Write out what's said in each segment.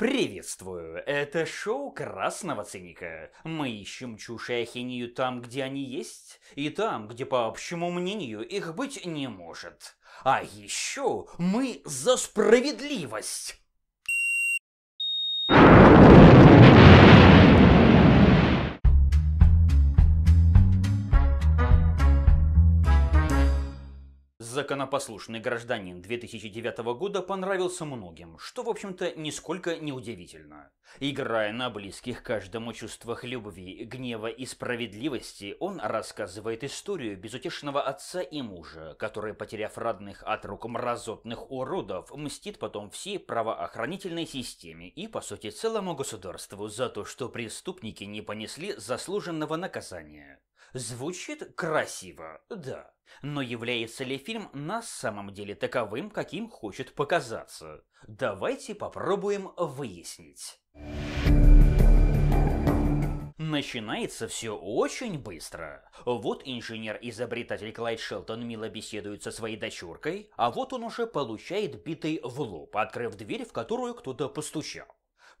Приветствую! Это шоу Красного Циника. Мы ищем чушь и ахинею там, где они есть, и там, где, по общему мнению, их быть не может. А еще мы за справедливость! Законопослушный гражданин 2009 года понравился многим, что, в общем-то, нисколько не удивительно. Играя на близких каждому чувствах любви, гнева и справедливости, он рассказывает историю безутешного отца и мужа, который, потеряв родных от рук мразотных уродов, мстит потом всей правоохранительной системе и, по сути, целому государству за то, что преступники не понесли заслуженного наказания. Звучит красиво, да. Но является ли фильм на самом деле таковым, каким хочет показаться? Давайте попробуем выяснить. Начинается все очень быстро. Вот инженер-изобретатель Клайд Шелтон мило беседует со своей дочуркой, а вот он уже получает битый в лоб, открыв дверь, в которую кто-то постучал.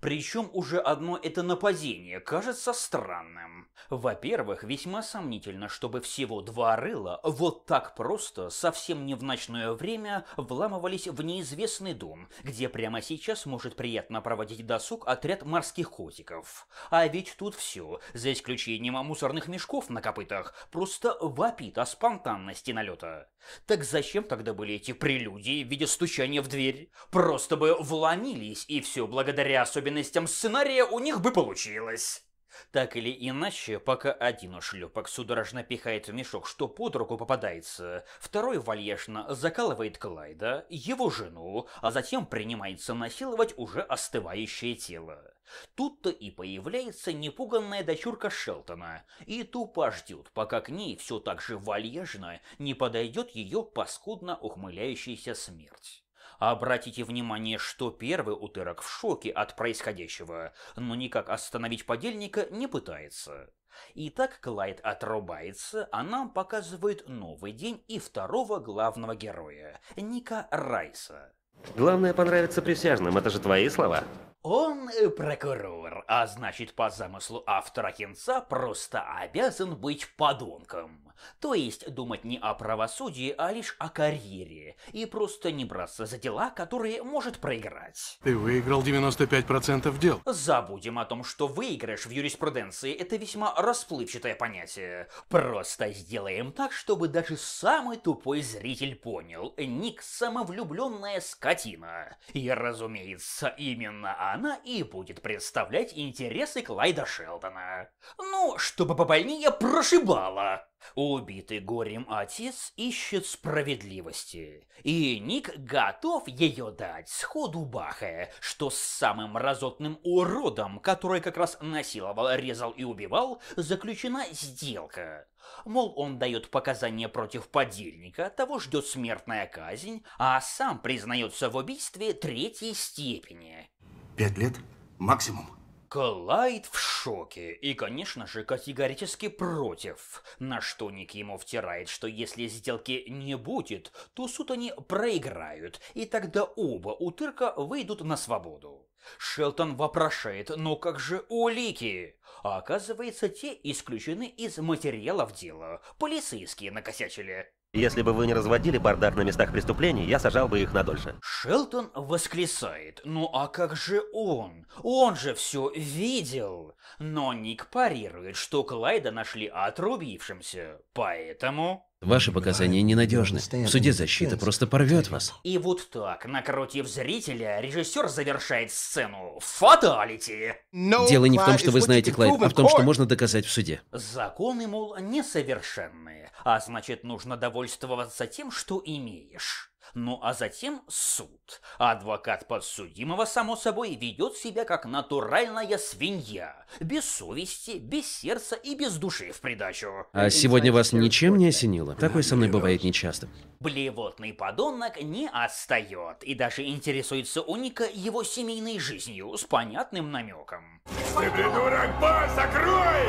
Причем уже одно это нападение кажется странным. Во-первых, весьма сомнительно, чтобы всего два рыла вот так просто, совсем не в ночное время, вламывались в неизвестный дом, где прямо сейчас может приятно проводить досуг отряд морских котиков. А ведь тут все, за исключением мусорных мешков на копытах, просто вопит о спонтанности налета. Так зачем тогда были эти прелюдии в виде стучания в дверь? Просто бы вломились, и все благодаря особенно особенностям сценария у них бы получилось. Так или иначе, пока один ушлепок судорожно пихает в мешок, что под руку попадается, второй вальяжно закалывает Клайда, его жену, а затем принимается насиловать уже остывающее тело. Тут-то и появляется непуганная дочурка Шелтона, и тупо ждет, пока к ней все так же вальяжно не подойдет ее паскудно ухмыляющаяся смерть. Обратите внимание, что первый утырок в шоке от происходящего, но никак остановить подельника не пытается. Итак, Клайд отрубается, а нам показывают новый день и второго главного героя, Ника Райса. Главное понравится присяжным, это же твои слова. Он прокурор, а значит, по замыслу автора кинца просто обязан быть подонком. То есть думать не о правосудии, а лишь о карьере. И просто не браться за дела, которые может проиграть. Ты выиграл 95% дел. Забудем о том, что выигрыш в юриспруденции – это весьма расплывчатое понятие. Просто сделаем так, чтобы даже самый тупой зритель понял. Ник – самовлюбленная скотина. И, разумеется, именно она и будет представлять интересы Клайда Шелдона. Ну, чтобы побольнее прошибала. Убитый горем отец ищет справедливости, и Ник готов ее дать сходу бахая, что с самым разотным уродом, который как раз насиловал, резал и убивал, заключена сделка. Мол, он дает показания против подельника, того ждет смертная казнь, а сам признается в убийстве третьей степени. Пять лет максимум. Клайд в шоке и, конечно же, категорически против, на что Ник ему втирает, что если сделки не будет, то суд они проиграют, и тогда оба утырка выйдут на свободу. Шелтон вопрошает, но «Ну как же улики? А оказывается, те исключены из материалов дела, полицейские накосячили. Если бы вы не разводили бардак на местах преступлений, я сажал бы их надольше. Шелтон восклицает. Ну а как же он? Он же все видел. Но Ник парирует, что Клайда нашли отрубившимся. Поэтому... Ваши показания ненадежны. В суде защита просто порвет вас. И вот так, накрутив зрителя, режиссер завершает сцену. Фаталити! Дело не в том, что вы знаете Клайд, а в том, что можно доказать в суде. Законы, мол, несовершенные, а значит, нужно довольствоваться тем, что имеешь. Ну а затем суд. Адвокат подсудимого, само собой, ведет себя как натуральная свинья. Без совести, без сердца и без души в придачу. А сегодня вас ничем не осенило? Такое со мной бывает нечасто. Блевотный подонок не отстает и даже интересуется у Ника его семейной жизнью с понятным намеком. Ты придурок, ба, закрой!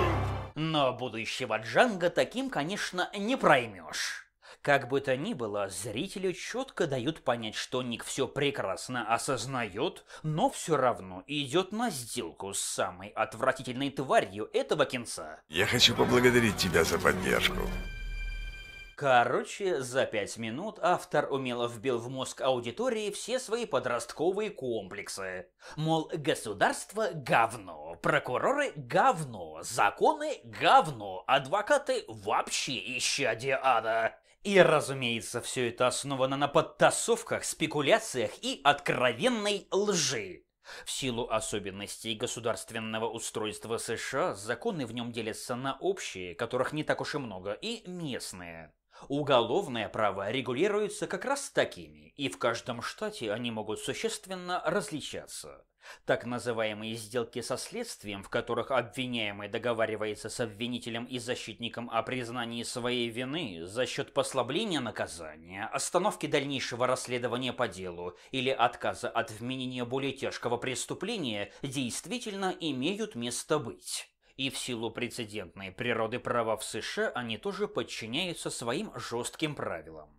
Но будущего Джанга таким, конечно, не проймешь. Как бы то ни было, зрители четко дают понять, что Ник все прекрасно осознает, но все равно идет на сделку с самой отвратительной тварью этого кинца. Я хочу поблагодарить тебя за поддержку. Короче, за пять минут автор умело вбил в мозг аудитории все свои подростковые комплексы. Мол, государство – говно, прокуроры – говно, законы – говно, адвокаты – вообще исчадие ада. И, разумеется, все это основано на подтасовках, спекуляциях и откровенной лжи. В силу особенностей государственного устройства США законы в нем делятся на общие, которых не так уж и много, и местные. Уголовное право регулируется как раз такими, и в каждом штате они могут существенно различаться. Так называемые сделки со следствием, в которых обвиняемый договаривается с обвинителем и защитником о признании своей вины за счет послабления наказания, остановки дальнейшего расследования по делу или отказа от вменения более тяжкого преступления, действительно имеют место быть. И в силу прецедентной природы права в США они тоже подчиняются своим жестким правилам.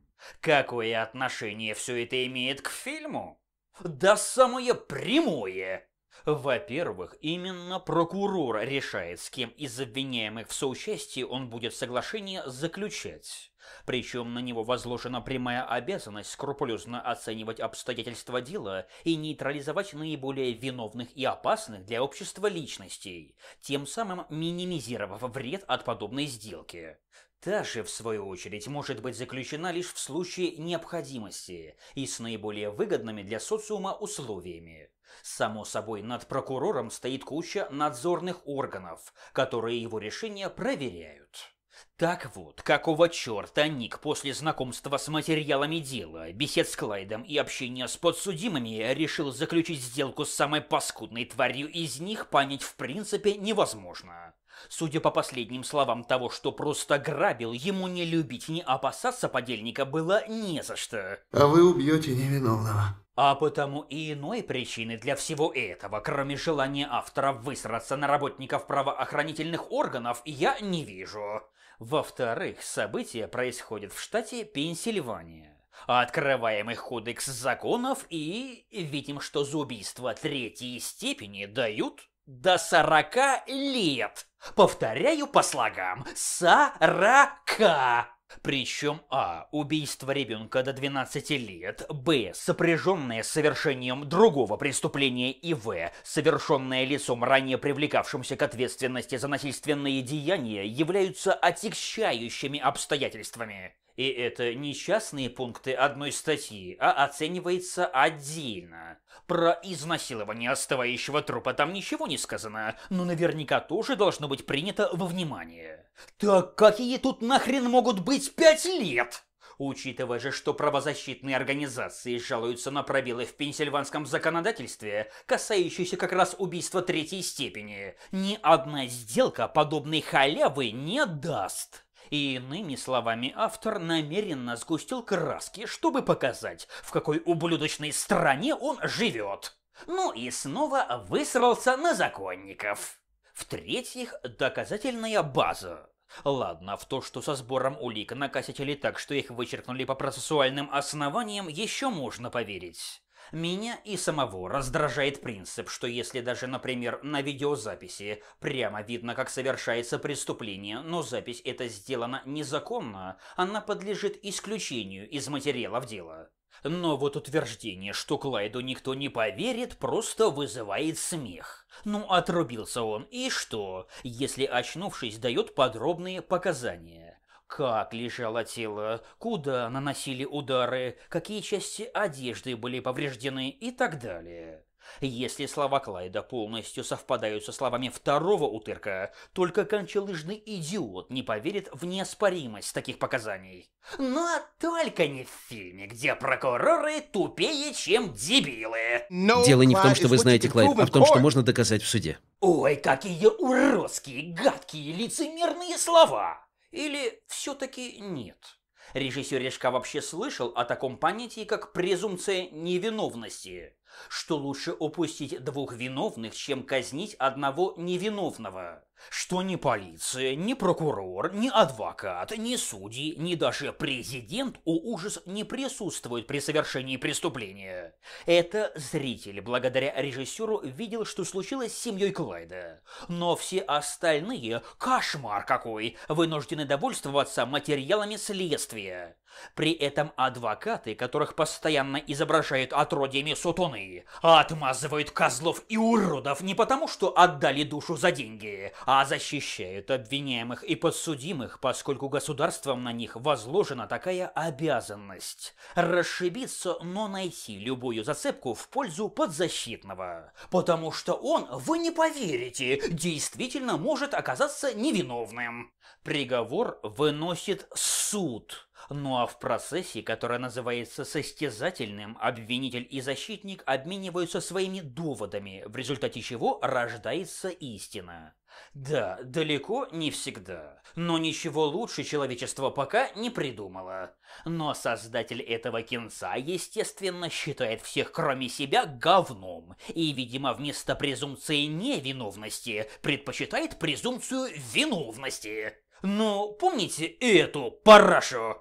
Какое отношение все это имеет к фильму? Да самое прямое! Во-первых, именно прокурор решает, с кем из обвиняемых в соучастии он будет соглашение заключать. Причем на него возложена прямая обязанность скрупулезно оценивать обстоятельства дела и нейтрализовать наиболее виновных и опасных для общества личностей, тем самым минимизировав вред от подобной сделки. Та же, в свою очередь, может быть заключена лишь в случае необходимости и с наиболее выгодными для социума условиями. Само собой, над прокурором стоит куча надзорных органов, которые его решения проверяют. Так вот, какого черта Ник после знакомства с материалами дела, бесед с Клайдом и общения с подсудимыми решил заключить сделку с самой паскудной тварью из них понять в принципе невозможно. Судя по последним словам того, что просто грабил, ему не любить, не опасаться подельника было не за что. А вы убьете невиновного. А потому и иной причины для всего этого, кроме желания автора высраться на работников правоохранительных органов, я не вижу. Во-вторых, события происходят в штате Пенсильвания. Открываемых кодекс законов и видим, что за убийство третьей степени дают до сорока лет. Повторяю по слогам. Сорока. Причем А. Убийство ребенка до 12 лет, Б. Сопряженное с совершением другого преступления и В. Совершенное лицом, ранее привлекавшимся к ответственности за насильственные деяния, являются отягчающими обстоятельствами. И это не частные пункты одной статьи, а оценивается отдельно. Про изнасилование оставающего трупа там ничего не сказано, но наверняка тоже должно быть принято во внимание. Так какие тут нахрен могут быть пять лет? Учитывая же, что правозащитные организации жалуются на пробелы в пенсильванском законодательстве, касающиеся как раз убийства третьей степени, ни одна сделка подобной халявы не даст. И иными словами, автор намеренно сгустил краски, чтобы показать, в какой ублюдочной стране он живет. Ну и снова высрался на законников. В-третьих, доказательная база. Ладно, в то, что со сбором улик накосячили так, что их вычеркнули по процессуальным основаниям, еще можно поверить. Меня и самого раздражает принцип, что если даже, например, на видеозаписи прямо видно, как совершается преступление, но запись эта сделана незаконно, она подлежит исключению из материалов дела. Но вот утверждение, что Клайду никто не поверит, просто вызывает смех. Ну, отрубился он, и что, если очнувшись дает подробные показания? Как лежало тело, куда наносили удары, какие части одежды были повреждены и так далее. Если слова Клайда полностью совпадают со словами второго утырка, только кончалыжный идиот не поверит в неоспоримость таких показаний. Но только не в фильме, где прокуроры тупее, чем дебилы. No, Дело не в том, что вы знаете Клайд, а в том, что можно доказать в суде. Ой, какие уродские, гадкие, лицемерные слова! Или все-таки нет? Режиссер Решка вообще слышал о таком понятии, как презумпция невиновности, что лучше упустить двух виновных, чем казнить одного невиновного что ни полиция, ни прокурор, ни адвокат, ни судьи, ни даже президент, о ужас, не присутствует при совершении преступления. Это зритель, благодаря режиссеру, видел, что случилось с семьей Клайда. Но все остальные, кошмар какой, вынуждены довольствоваться материалами следствия. При этом адвокаты, которых постоянно изображают отродьями сутуны, отмазывают козлов и уродов не потому, что отдали душу за деньги, а защищают обвиняемых и подсудимых, поскольку государством на них возложена такая обязанность – расшибиться, но найти любую зацепку в пользу подзащитного, потому что он, вы не поверите, действительно может оказаться невиновным. Приговор выносит суд. Ну а в процессе, который называется состязательным, обвинитель и защитник обмениваются своими доводами, в результате чего рождается истина. Да, далеко не всегда, но ничего лучше человечество пока не придумало. Но создатель этого кинца, естественно, считает всех, кроме себя, говном, и, видимо, вместо презумпции невиновности предпочитает презумпцию виновности. Ну, помните эту парашу?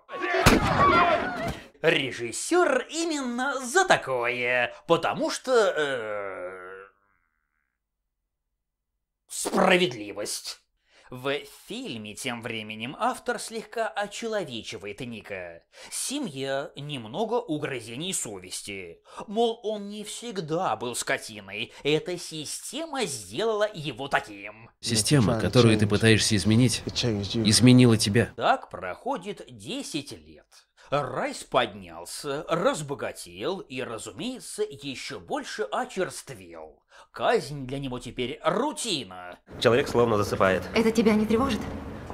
Режиссер именно за такое, потому что... Э -э справедливость. В фильме тем временем автор слегка очеловечивает Ника. Семья, немного угрызений совести. Мол, он не всегда был скотиной. Эта система сделала его таким. Система, которую ты пытаешься изменить, изменила тебя. Так проходит 10 лет. Райс поднялся, разбогател и, разумеется, еще больше очерствел. Казнь для него теперь рутина. Человек словно засыпает. Это тебя не тревожит?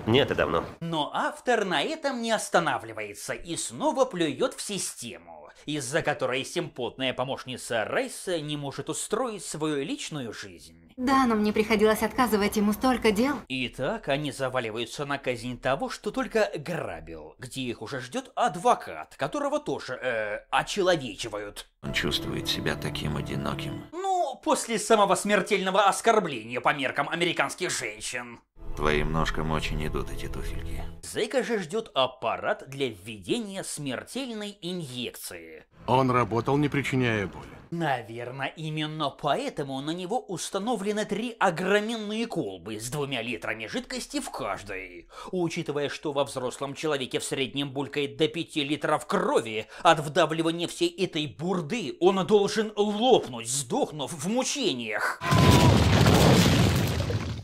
Нет, это давно. Но автор на этом не останавливается и снова плюет в систему, из-за которой симпотная помощница Рейса не может устроить свою личную жизнь. Да, но мне приходилось отказывать ему столько дел. Итак, они заваливаются на казнь того, что только грабил, где их уже ждет адвокат, которого тоже, э, очеловечивают. Он чувствует себя таким одиноким. Ну, после самого смертельного оскорбления по меркам американских женщин. Твоим ножкам очень идут эти туфельки. Зэка же ждет аппарат для введения смертельной инъекции. Он работал, не причиняя боли. Наверное, именно поэтому на него установлены три огроменные колбы с двумя литрами жидкости в каждой. Учитывая, что во взрослом человеке в среднем булькает до 5 литров крови, от вдавливания всей этой бурды он должен лопнуть, сдохнув в мучениях.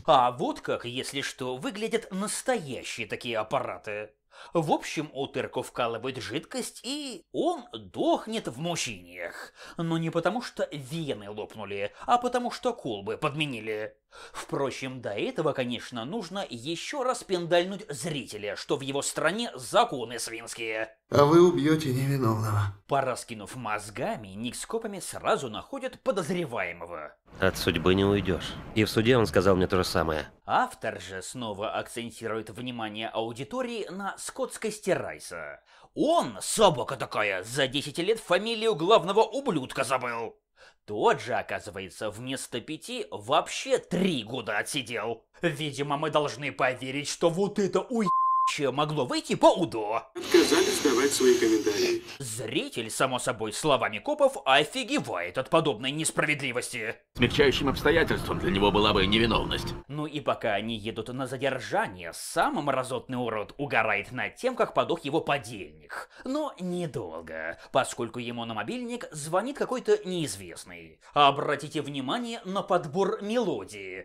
А вот как, если что, выглядят настоящие такие аппараты. В общем, утырку вкалывают жидкость, и он дохнет в мучениях. Но не потому, что вены лопнули, а потому, что колбы подменили. Впрочем, до этого, конечно, нужно еще раз пендальнуть зрителя, что в его стране законы свинские а вы убьете невиновного. Пораскинув мозгами, никскопами сразу находят подозреваемого. От судьбы не уйдешь. И в суде он сказал мне то же самое. Автор же снова акцентирует внимание аудитории на скотскости Райса. Он, собака такая, за 10 лет фамилию главного ублюдка забыл. Тот же, оказывается, вместо пяти вообще три года отсидел. Видимо, мы должны поверить, что вот это уй Че могло выйти по УДО. Отказались давать свои комментарии. Зритель, само собой, словами копов офигевает от подобной несправедливости. Смягчающим обстоятельством для него была бы невиновность. Ну и пока они едут на задержание, сам мразотный урод угорает над тем, как подох его подельник. Но недолго, поскольку ему на мобильник звонит какой-то неизвестный. Обратите внимание на подбор мелодии.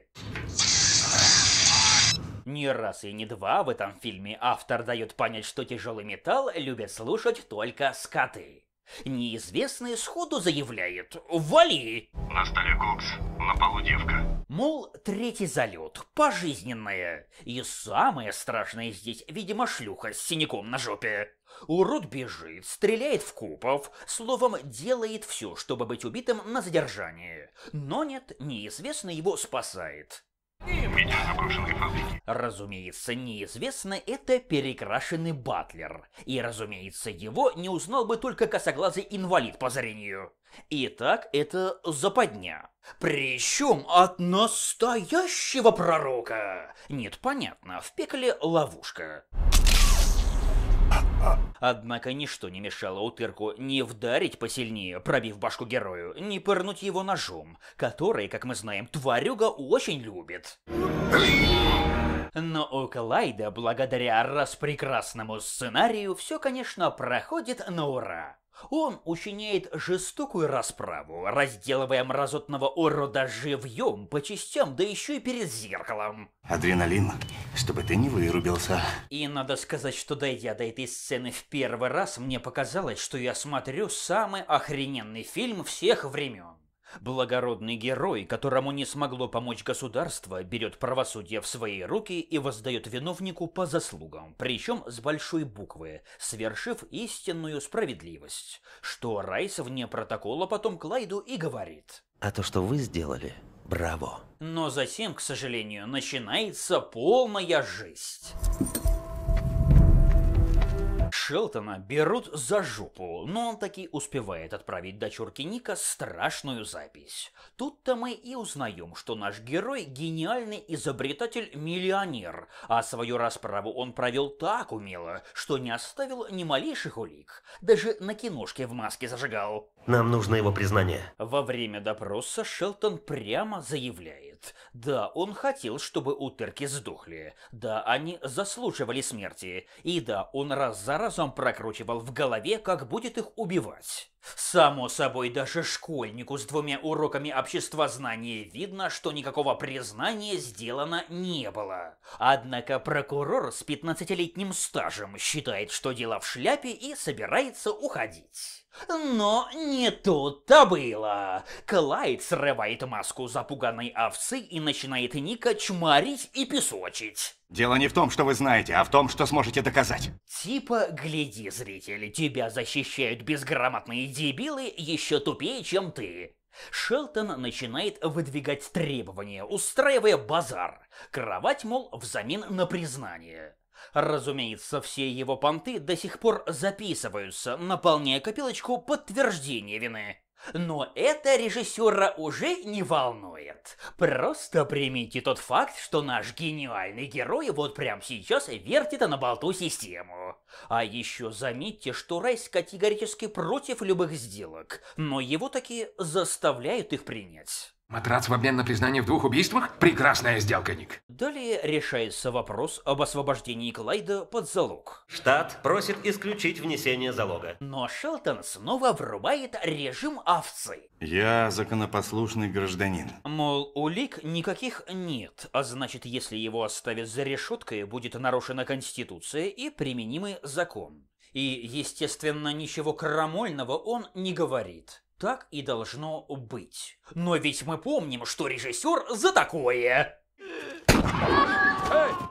Не раз и не два в этом фильме автор дает понять, что тяжелый металл любят слушать только скаты. Неизвестный сходу заявляет «Вали!» На столе кокс, на полу девка. Мол, третий залет, пожизненное. И самое страшное здесь, видимо, шлюха с синяком на жопе. Урод бежит, стреляет в купов, словом, делает все, чтобы быть убитым на задержании. Но нет, неизвестный его спасает. Разумеется, неизвестно это перекрашенный Батлер. И, разумеется, его не узнал бы только косоглазый инвалид по зрению. Итак, это западня. Причем от настоящего пророка. Нет, понятно, в пекле ловушка. Однако ничто не мешало утырку не вдарить посильнее, пробив башку герою, не пырнуть его ножом, который, как мы знаем, тварюга очень любит. Но у Клайда, благодаря распрекрасному сценарию, все, конечно, проходит на ура. Он учиняет жестокую расправу, разделывая мразотного урода живьем по частям, да еще и перед зеркалом. Адреналин, чтобы ты не вырубился. И надо сказать, что дойдя до этой сцены в первый раз, мне показалось, что я смотрю самый охрененный фильм всех времен. Благородный герой, которому не смогло помочь государство, берет правосудие в свои руки и воздает виновнику по заслугам, причем с большой буквы, свершив истинную справедливость, что Райс вне протокола потом Клайду и говорит. «А то, что вы сделали, браво». Но затем, к сожалению, начинается полная жесть. Шелтона берут за жопу, но он таки успевает отправить дочурке Ника страшную запись. Тут-то мы и узнаем, что наш герой – гениальный изобретатель-миллионер, а свою расправу он провел так умело, что не оставил ни малейших улик. Даже на киношке в маске зажигал. Нам нужно его признание. Во время допроса Шелтон прямо заявляет. Да, он хотел, чтобы утырки сдохли. Да, они заслуживали смерти. И да, он раз за разом часом прокручивал в голове, как будет их убивать. Само собой, даже школьнику с двумя уроками обществознания видно, что никакого признания сделано не было. Однако прокурор с 15-летним стажем считает, что дело в шляпе и собирается уходить. Но не тут-то было. Клайд срывает маску запуганной овцы и начинает Ника чмарить и песочить. Дело не в том, что вы знаете, а в том, что сможете доказать. Типа, гляди, зрители, тебя защищают безграмотные дебилы еще тупее, чем ты. Шелтон начинает выдвигать требования, устраивая базар. Кровать, мол, взамен на признание. Разумеется, все его понты до сих пор записываются, наполняя копилочку подтверждения вины. Но это режиссера уже не волнует. Просто примите тот факт, что наш гениальный герой вот прямо сейчас вертит на болту систему. А еще заметьте, что Райс категорически против любых сделок, но его таки заставляют их принять. Матрац в обмен на признание в двух убийствах? Прекрасная сделка, Ник. Далее решается вопрос об освобождении Клайда под залог. Штат просит исключить внесение залога. Но Шелтон снова врубает режим овцы. Я законопослушный гражданин. Мол, улик никаких нет, а значит, если его оставят за решеткой, будет нарушена Конституция и применимый закон. И, естественно, ничего крамольного он не говорит. Так и должно быть. Но ведь мы помним, что режиссер за такое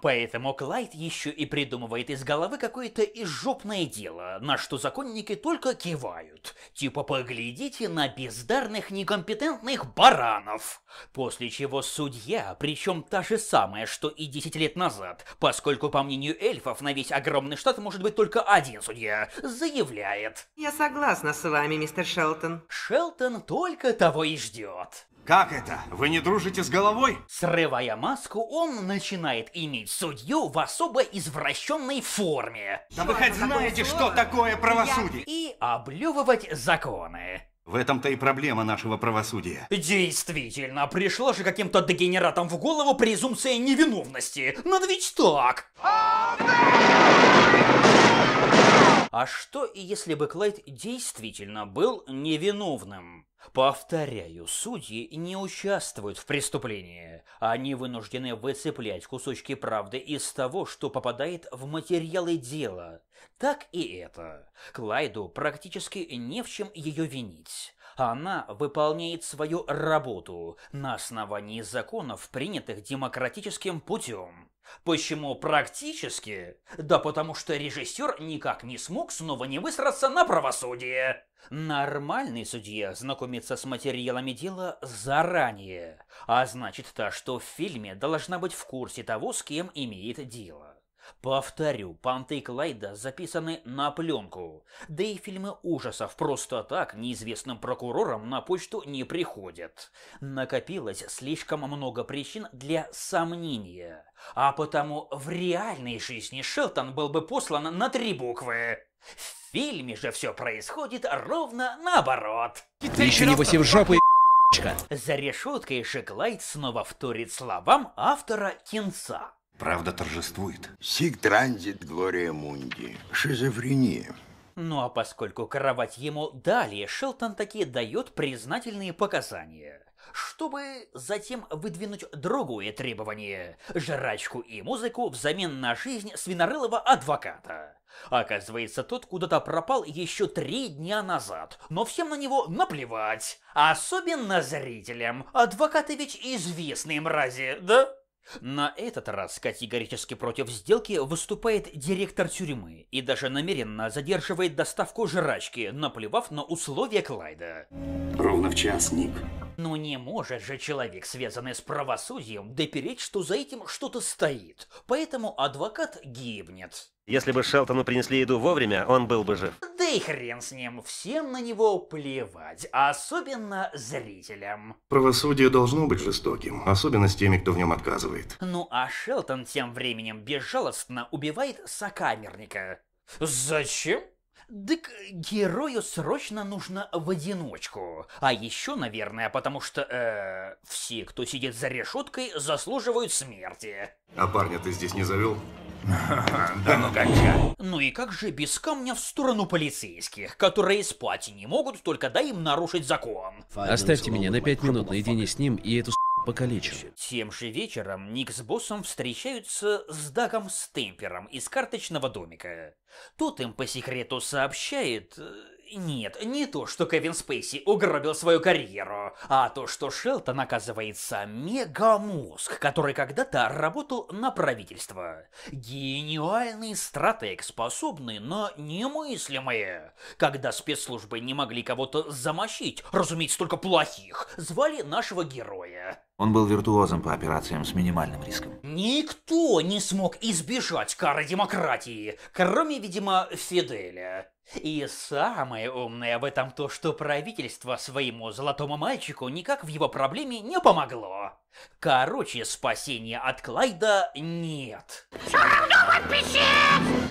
Поэтому Клайд еще и придумывает из головы какое-то изжопное дело, на что законники только кивают. Типа поглядите на бездарных некомпетентных баранов. После чего судья, причем та же самая, что и 10 лет назад, поскольку по мнению эльфов на весь огромный штат может быть только один судья, заявляет. Я согласна с вами, мистер Шелтон. Шелтон только того и ждет. Как это? Вы не дружите с головой? Срывая маску, он начинает иметь судью в особо извращенной форме. Да вы хоть знаете, что такое правосудие? И облевывать законы. В этом-то и проблема нашего правосудия. Действительно, пришла же каким-то дегенератом в голову презумпция невиновности. Надо ведь так. А что, если бы Клайд действительно был невиновным? Повторяю, судьи не участвуют в преступлении. Они вынуждены выцеплять кусочки правды из того, что попадает в материалы дела. Так и это. Клайду практически не в чем ее винить. Она выполняет свою работу на основании законов, принятых демократическим путем. Почему практически? Да потому что режиссер никак не смог снова не высраться на правосудие. Нормальный судья знакомится с материалами дела заранее, а значит то, что в фильме должна быть в курсе того, с кем имеет дело. Повторю, понты Клайда записаны на пленку. Да и фильмы ужасов просто так неизвестным прокурорам на почту не приходят. Накопилось слишком много причин для сомнения. А потому в реальной жизни Шелтон был бы послан на три буквы. В фильме же все происходит ровно наоборот. Еще не в жопу и... За решеткой Шеклайт снова вторит словам автора Кинца. Правда торжествует. Сик транзит Глория Мунди. Шизофрения. Ну а поскольку кровать ему дали, Шелтон такие дает признательные показания, чтобы затем выдвинуть другое требование – жрачку и музыку взамен на жизнь свинорылого адвоката. Оказывается, тот куда-то пропал еще три дня назад, но всем на него наплевать, особенно зрителям. Адвокаты ведь известные мрази, да? На этот раз категорически против сделки выступает директор тюрьмы и даже намеренно задерживает доставку жрачки, наплевав на условия Клайда. Ровно в час, Ник. Но ну, не может же человек, связанный с правосудием, допереть, что за этим что-то стоит. Поэтому адвокат гибнет. Если бы Шелтону принесли еду вовремя, он был бы жив. Да и хрен с ним, всем на него плевать, особенно зрителям. Правосудие должно быть жестоким, особенно с теми, кто в нем отказывает. Ну а Шелтон тем временем безжалостно убивает сокамерника. Зачем? Дык герою срочно нужно в одиночку. А еще, наверное, потому что э, все, кто сидит за решеткой, заслуживают смерти. А парня ты здесь не завел? Да ну как Ну и как же без камня в сторону полицейских, которые спать не могут, только дай им нарушить закон. Оставьте меня на пять минут наедине с ним и эту покалечен. Тем же вечером Ник с боссом встречаются с Дагом Стемпером из карточного домика. Тот им по секрету сообщает, э, нет, не то, что Кевин Спейси угробил свою карьеру, а то, что Шелтон, оказывается, мегамозг, который когда-то работал на правительство. Гениальный стратег, способный на немыслимое. Когда спецслужбы не могли кого-то замочить, разумеется, только плохих, звали нашего героя. Он был виртуозом по операциям с минимальным риском. Никто не смог избежать кары демократии, кроме, видимо, Фиделя. И самое умное в этом то, что правительство своему золотому мальчику никак в его проблеме не помогло. Короче, спасения от Клайда нет.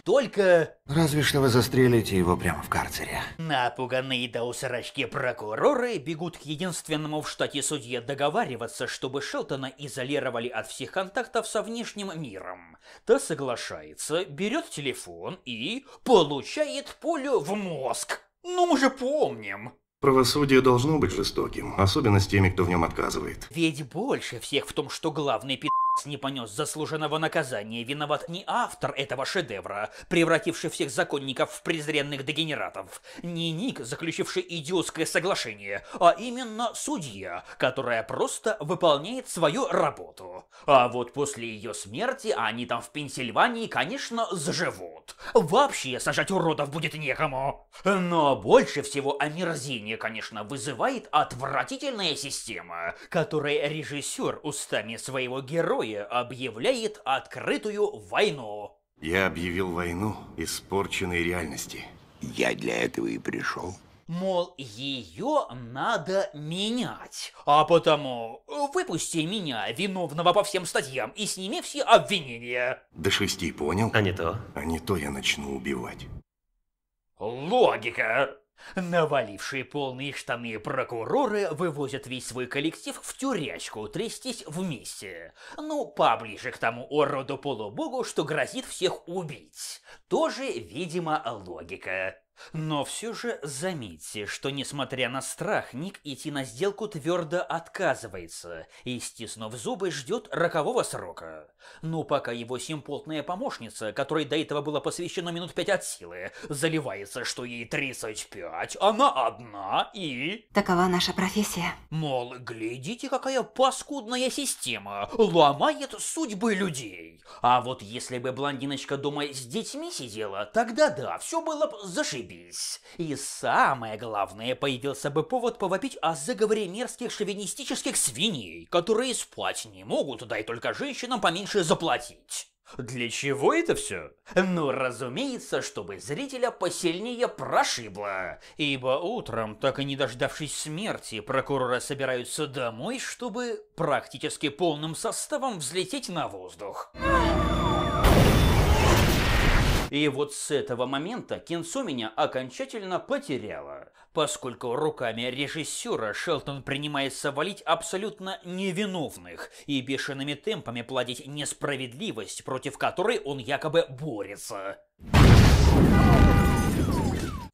Только... Разве что вы застрелите его прямо в карцере. Напуганные до усрачки прокуроры бегут к единственному в штате судье договариваться, чтобы Шелтона изолировали от всех контактов со внешним миром. Та соглашается, берет телефон и получает пулю в мозг. Ну мы же помним. Правосудие должно быть жестоким, особенно с теми, кто в нем отказывает. Ведь больше всех в том, что главный пи*** не понес заслуженного наказания, виноват не автор этого шедевра, превративший всех законников в презренных дегенератов, не Ник, заключивший идиотское соглашение, а именно судья, которая просто выполняет свою работу. А вот после ее смерти они там в Пенсильвании, конечно, заживут. Вообще сажать уродов будет некому. Но больше всего омерзение, конечно, вызывает отвратительная система, которой режиссер устами своего героя впервые объявляет открытую войну. Я объявил войну испорченной реальности. Я для этого и пришел. Мол, ее надо менять. А потому выпусти меня, виновного по всем статьям, и сними все обвинения. До шести понял? А не то. А не то я начну убивать. Логика. Навалившие полные штаны прокуроры вывозят весь свой коллектив в тюрячку трястись вместе. Ну, поближе к тому ороду полубогу, что грозит всех убить. Тоже, видимо, логика. Но все же заметьте, что несмотря на страх, Ник идти на сделку твердо отказывается и, стиснув зубы, ждет рокового срока. Но пока его симпотная помощница, которой до этого было посвящено минут пять от силы, заливается, что ей 35, она одна и... Такова наша профессия. Мол, глядите, какая паскудная система, ломает судьбы людей. А вот если бы блондиночка дома с детьми сидела, тогда да, все было бы зашибись ошибись. И самое главное, появился бы повод повопить о заговоре мерзких шовинистических свиней, которые спать не могут, да и только женщинам поменьше заплатить. Для чего это все? Ну, разумеется, чтобы зрителя посильнее прошибло. Ибо утром, так и не дождавшись смерти, прокурора собираются домой, чтобы практически полным составом взлететь на воздух. И вот с этого момента кинцо меня окончательно потеряло. Поскольку руками режиссера Шелтон принимается валить абсолютно невиновных и бешеными темпами плодить несправедливость, против которой он якобы борется.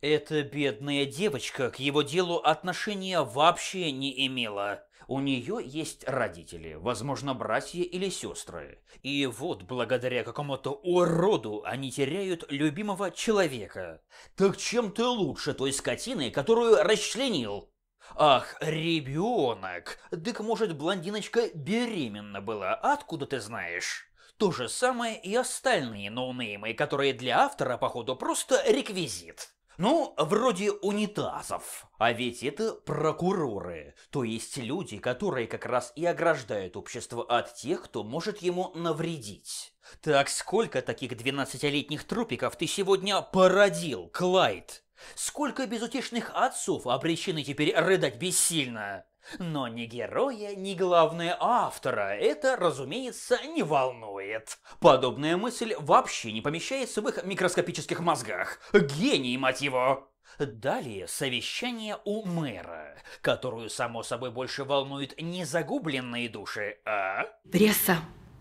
Эта бедная девочка к его делу отношения вообще не имела. У нее есть родители, возможно, братья или сестры. И вот благодаря какому-то уроду они теряют любимого человека. Так чем ты лучше той скотины, которую расчленил? Ах, ребенок! Дык, может, блондиночка беременна была, откуда ты знаешь? То же самое и остальные ноунеймы, которые для автора, походу, просто реквизит. Ну, вроде унитазов. А ведь это прокуроры, то есть люди, которые как раз и ограждают общество от тех, кто может ему навредить. Так сколько таких 12-летних трупиков ты сегодня породил, Клайд? Сколько безутешных отцов обречены теперь рыдать бессильно? Но ни героя, ни главное автора это, разумеется, не волнует. Подобная мысль вообще не помещается в их микроскопических мозгах. Гений, мать его! Далее совещание у мэра, которую, само собой, больше волнуют не загубленные души, а... Пресса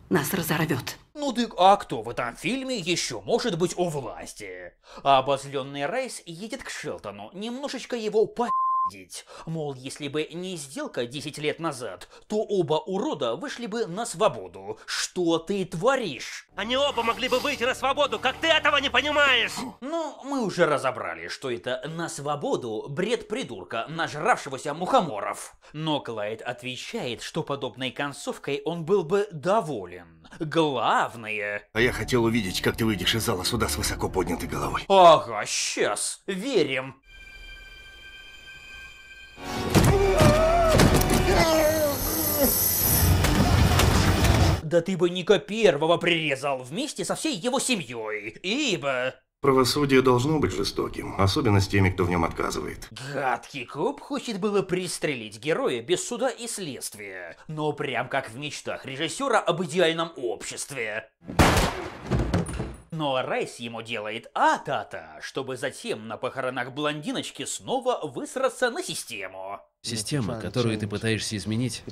нас разорвет. Ну так а кто в этом фильме еще может быть у власти? Обозленный Райс едет к Шелтону, немножечко его по пиздить. Мол, если бы не сделка 10 лет назад, то оба урода вышли бы на свободу. Что ты творишь? Они оба могли бы выйти на свободу, как ты этого не понимаешь! Ну, мы уже разобрали, что это на свободу бред придурка, нажравшегося мухоморов. Но Клайд отвечает, что подобной концовкой он был бы доволен. Главное... А я хотел увидеть, как ты выйдешь из зала суда с высоко поднятой головой. Ага, сейчас. Верим. Да ты бы Ника Первого прирезал вместе со всей его семьей, ибо... Правосудие должно быть жестоким, особенно с теми, кто в нем отказывает. Гадкий куб хочет было пристрелить героя без суда и следствия, но прям как в мечтах режиссера об идеальном обществе. Но Райс ему делает а-та-та, чтобы затем на похоронах блондиночки снова высраться на систему. Система, которую ты пытаешься изменить,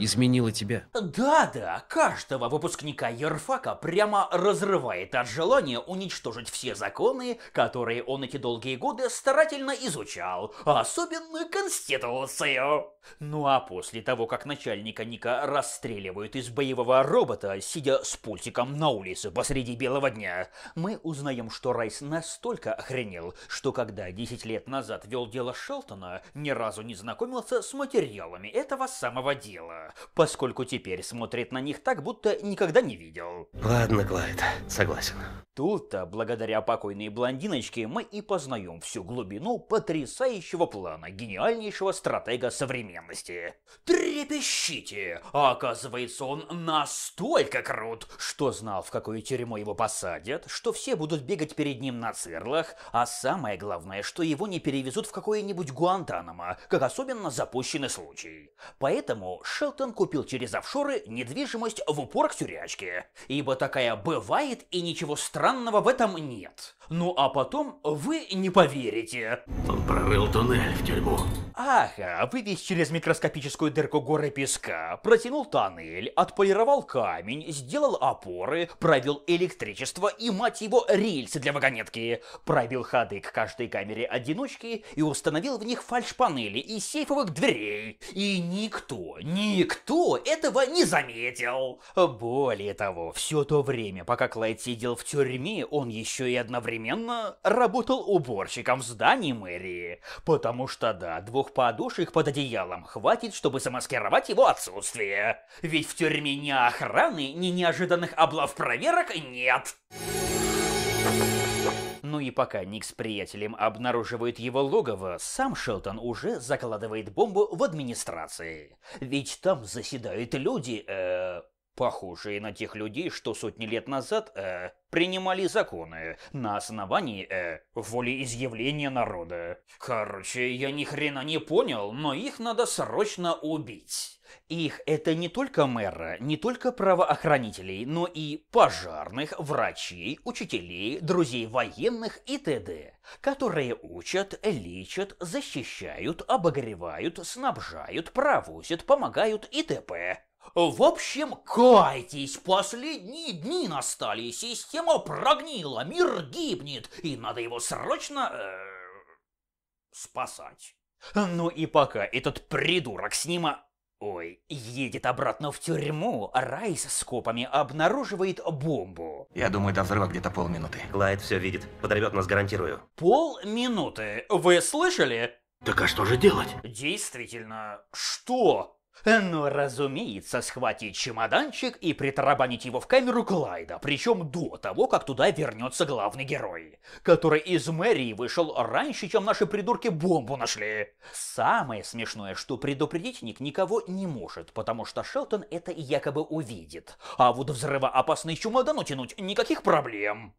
изменила тебя. Да-да, каждого выпускника Ерфака прямо разрывает от желания уничтожить все законы, которые он эти долгие годы старательно изучал, а особенно Конституцию. Ну а после того, как начальника Ника расстреливают из боевого робота, сидя с пультиком на улице посреди белого дня, мы узнаем, что Райс настолько охренел, что когда 10 лет назад вел дело Шелтона, ни разу не знакомый ознакомился с материалами этого самого дела, поскольку теперь смотрит на них так, будто никогда не видел. Ладно, Клайд, согласен. Тут-то, благодаря покойной блондиночке, мы и познаем всю глубину потрясающего плана гениальнейшего стратега современности. Трепещите! А оказывается, он настолько крут, что знал, в какую тюрьму его посадят, что все будут бегать перед ним на цирлах, а самое главное, что его не перевезут в какое-нибудь Гуантанамо, как особенно намеренно запущенный случай. Поэтому Шелтон купил через офшоры недвижимость в упор к тюрячке, ибо такая бывает и ничего странного в этом нет. Ну а потом вы не поверите. Прорыл туннель в тюрьму. Ага, вылез через микроскопическую дырку горы песка, протянул тоннель, отполировал камень, сделал опоры, провел электричество и, мать его, рельсы для вагонетки, пробил ходы к каждой камере одиночки и установил в них фальшпанели и сейфовых дверей. И никто, никто этого не заметил. Более того, все то время, пока Клайд сидел в тюрьме, он еще и одновременно работал уборщиком в здании мэрии. Потому что да, двух подушек под одеялом хватит, чтобы замаскировать его отсутствие. Ведь в тюрьме ни охраны, ни неожиданных облав-проверок нет. Ну и пока Ник с приятелем обнаруживают его логово, сам Шелтон уже закладывает бомбу в администрации. Ведь там заседают люди, э, похожие на тех людей, что сотни лет назад э, принимали законы на основании э, волеизъявления народа. Короче, я ни хрена не понял, но их надо срочно убить. Их это не только мэра, не только правоохранителей, но и пожарных, врачей, учителей, друзей военных и т.д., которые учат, лечат, защищают, обогревают, снабжают, провозят, помогают и т.п. В общем, кайтесь, последние дни настали, система прогнила, мир гибнет, и надо его срочно... Э, спасать. Ну и пока этот придурок с ним... А, ой, едет обратно в тюрьму, Райс с копами обнаруживает бомбу. Я думаю, до взрыва где-то полминуты. Клайд все видит, подорвет нас, гарантирую. Полминуты? Вы слышали? Так а что же делать? Действительно, что? Ну, разумеется, схватить чемоданчик и притарабанить его в камеру Клайда, причем до того, как туда вернется главный герой, который из мэрии вышел раньше, чем наши придурки бомбу нашли. Самое смешное, что предупредить Ник никого не может, потому что Шелтон это якобы увидит, а вот взрывоопасный чемодан утянуть никаких проблем.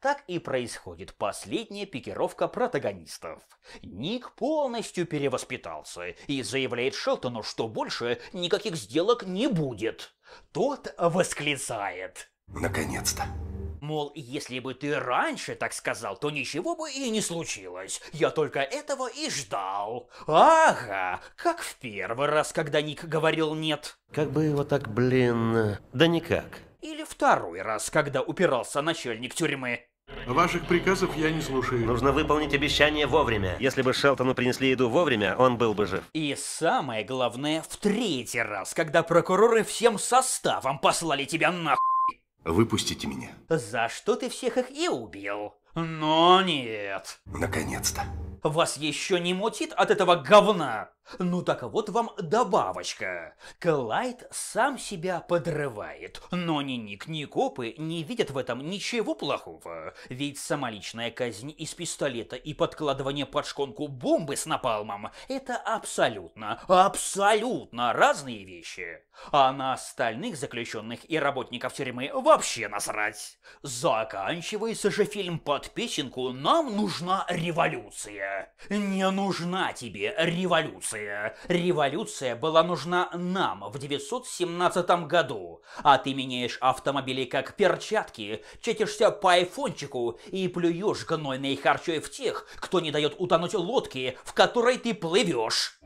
Так и происходит последняя пикировка протагонистов. Ник полностью перевоспитался и заявляет Шелтону, что больше никаких сделок не будет. Тот восклицает. Наконец-то. Мол, если бы ты раньше так сказал, то ничего бы и не случилось. Я только этого и ждал. Ага, как в первый раз, когда Ник говорил «нет». Как бы его так, блин... Да никак. Или второй раз, когда упирался начальник тюрьмы. Ваших приказов я не слушаю. Нужно выполнить обещание вовремя. Если бы Шелтону принесли еду вовремя, он был бы жив. И самое главное, в третий раз, когда прокуроры всем составом послали тебя нахуй. Выпустите меня. За что ты всех их и убил? Но нет. Наконец-то. Вас еще не мутит от этого говна? Ну так вот вам добавочка. Клайд сам себя подрывает, но ни Ник, ни копы не видят в этом ничего плохого. Ведь самоличная казнь из пистолета и подкладывание под шконку бомбы с напалмом – это абсолютно, абсолютно разные вещи. А на остальных заключенных и работников тюрьмы вообще насрать. Заканчивается же фильм под песенку «Нам нужна революция». Не нужна тебе революция революция. Революция была нужна нам в 917 году. А ты меняешь автомобили как перчатки, чатишься по айфончику и плюешь гнойной харчой в тех, кто не дает утонуть лодке, в которой ты плывешь.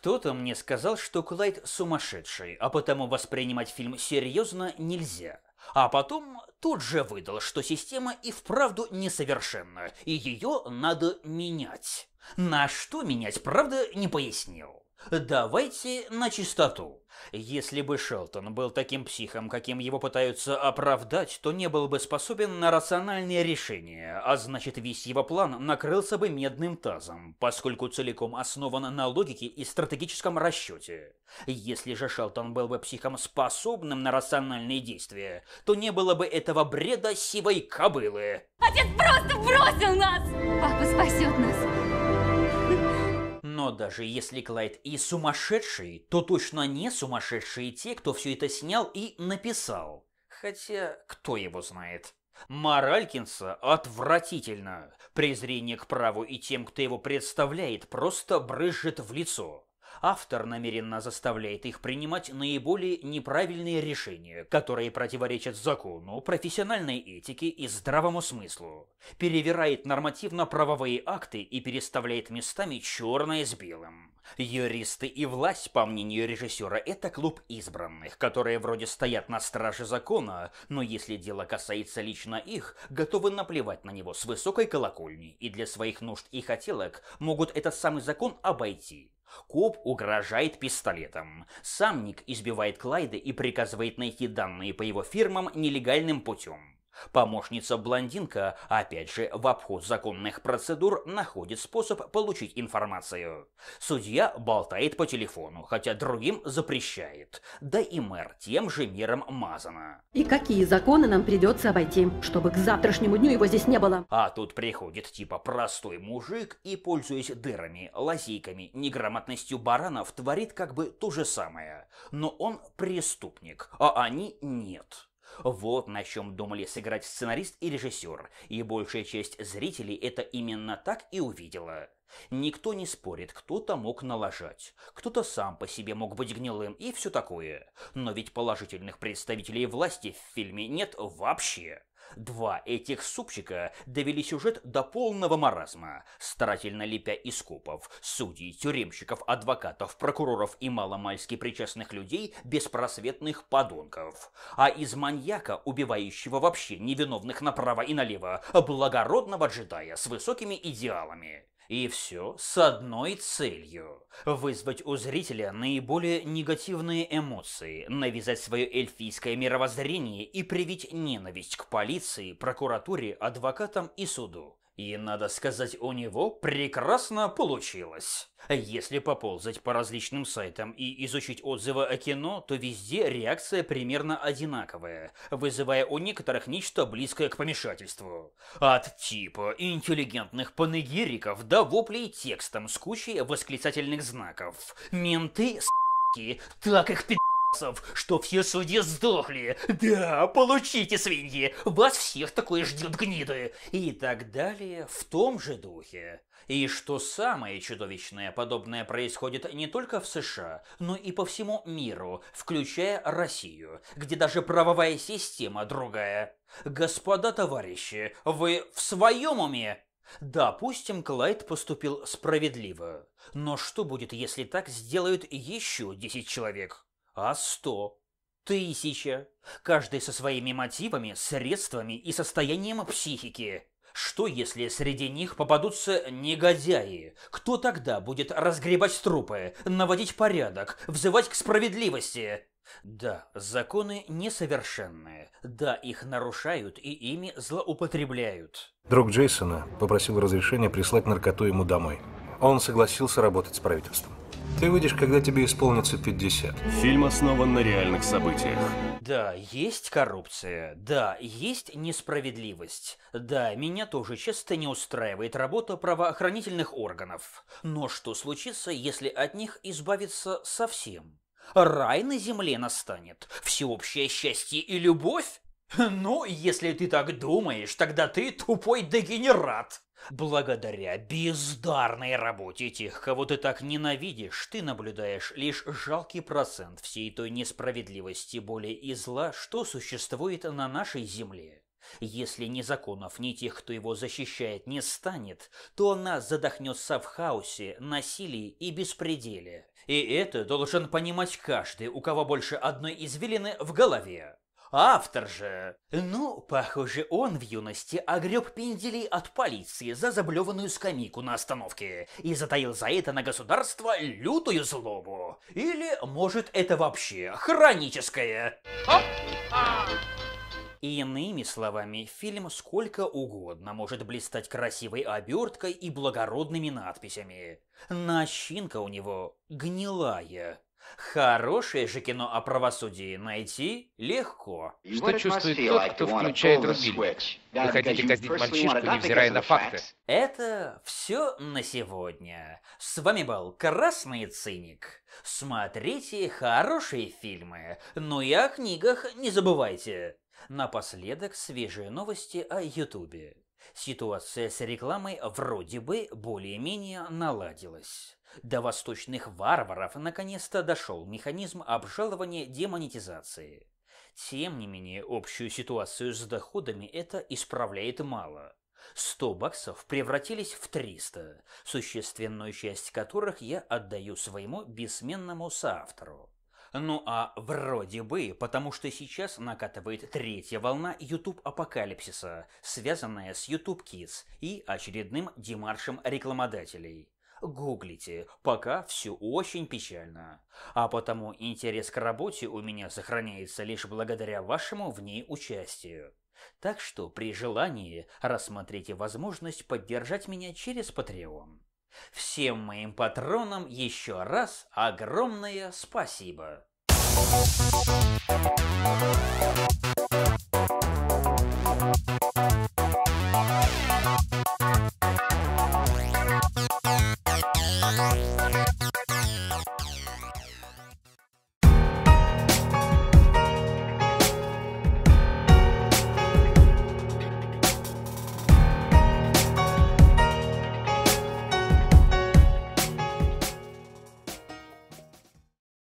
Кто-то мне сказал, что Клайд сумасшедший, а потому воспринимать фильм серьезно нельзя. А потом тут же выдал, что система и вправду несовершенна, и ее надо менять. На что менять, правда, не пояснил. Давайте на чистоту. Если бы Шелтон был таким психом, каким его пытаются оправдать, то не был бы способен на рациональные решения, а значит весь его план накрылся бы медным тазом, поскольку целиком основан на логике и стратегическом расчете. Если же Шелтон был бы психом, способным на рациональные действия, то не было бы этого бреда сивой кобылы. Отец просто бросил нас! Папа спасет нас! Но даже если Клайд и сумасшедший, то точно не сумасшедшие те, кто все это снял и написал. Хотя, кто его знает. Моралькинса отвратительно. Презрение к праву и тем, кто его представляет, просто брызжет в лицо автор намеренно заставляет их принимать наиболее неправильные решения, которые противоречат закону, профессиональной этике и здравому смыслу, перевирает нормативно-правовые акты и переставляет местами черное с белым. Юристы и власть, по мнению режиссера, это клуб избранных, которые вроде стоят на страже закона, но если дело касается лично их, готовы наплевать на него с высокой колокольни и для своих нужд и хотелок могут этот самый закон обойти. Коб угрожает пистолетом. Самник избивает Клайда и приказывает найти данные по его фирмам нелегальным путем. Помощница-блондинка, опять же в обход законных процедур, находит способ получить информацию. Судья болтает по телефону, хотя другим запрещает. Да и мэр тем же миром мазана. И какие законы нам придется обойти, чтобы к завтрашнему дню его здесь не было? А тут приходит типа простой мужик и, пользуясь дырами, лазейками, неграмотностью баранов, творит как бы то же самое. Но он преступник, а они нет. Вот на чем думали сыграть сценарист и режиссер, и большая часть зрителей это именно так и увидела. Никто не спорит, кто-то мог налажать, кто-то сам по себе мог быть гнилым и все такое. Но ведь положительных представителей власти в фильме нет вообще. Два этих супчика довели сюжет до полного маразма, старательно лепя из судей, тюремщиков, адвокатов, прокуроров и маломальски причастных людей беспросветных подонков. А из маньяка, убивающего вообще невиновных направо и налево, благородного джедая с высокими идеалами. И все с одной целью – вызвать у зрителя наиболее негативные эмоции, навязать свое эльфийское мировоззрение и привить ненависть к полиции, прокуратуре, адвокатам и суду. И, надо сказать, у него прекрасно получилось. Если поползать по различным сайтам и изучить отзывы о кино, то везде реакция примерно одинаковая, вызывая у некоторых нечто близкое к помешательству. От типа интеллигентных панегириков до воплей текстом с кучей восклицательных знаков. Менты, с***ки, так их пи*** что все судьи сдохли. Да, получите, свиньи, вас всех такое ждет гниды. И так далее в том же духе. И что самое чудовищное, подобное происходит не только в США, но и по всему миру, включая Россию, где даже правовая система другая. Господа товарищи, вы в своем уме? Допустим, Клайд поступил справедливо. Но что будет, если так сделают еще 10 человек? а сто, тысяча, каждый со своими мотивами, средствами и состоянием психики. Что, если среди них попадутся негодяи? Кто тогда будет разгребать трупы, наводить порядок, взывать к справедливости? Да, законы несовершенные. Да, их нарушают и ими злоупотребляют. Друг Джейсона попросил разрешения прислать наркоту ему домой. Он согласился работать с правительством. Ты выйдешь, когда тебе исполнится 50. Фильм основан на реальных событиях. Да, есть коррупция, да, есть несправедливость, да, меня тоже часто не устраивает работа правоохранительных органов. Но что случится, если от них избавиться совсем? Рай на земле настанет, всеобщее счастье и любовь? Ну, если ты так думаешь, тогда ты тупой дегенерат. Благодаря бездарной работе тех, кого ты так ненавидишь, ты наблюдаешь лишь жалкий процент всей той несправедливости, боли и зла, что существует на нашей земле. Если ни законов, ни тех, кто его защищает, не станет, то она задохнется в хаосе, насилии и беспределе. И это должен понимать каждый, у кого больше одной извилины в голове. Автор же... Ну, похоже, он в юности огреб пенделей от полиции за заблеванную скамейку на остановке и затаил за это на государство лютую злобу. Или, может, это вообще хроническое... оп а! Иными словами, фильм сколько угодно может блистать красивой оберткой и благородными надписями. Начинка у него гнилая. Хорошее же кино о правосудии найти легко. Что чувствует тот, кто включает рубильник? Вы хотите казнить мальчишку, невзирая на факты? Это все на сегодня. С вами был Красный Циник. Смотрите хорошие фильмы, но ну и о книгах не забывайте. Напоследок свежие новости о Ютубе. Ситуация с рекламой вроде бы более-менее наладилась. До восточных варваров наконец-то дошел механизм обжалования демонетизации. Тем не менее, общую ситуацию с доходами это исправляет мало. 100 баксов превратились в 300, существенную часть которых я отдаю своему бессменному соавтору. Ну а вроде бы, потому что сейчас накатывает третья волна YouTube-апокалипсиса, связанная с YouTube Kids и очередным демаршем рекламодателей гуглите, пока все очень печально. А потому интерес к работе у меня сохраняется лишь благодаря вашему в ней участию. Так что при желании рассмотрите возможность поддержать меня через Patreon. Всем моим патронам еще раз огромное спасибо. Thank you.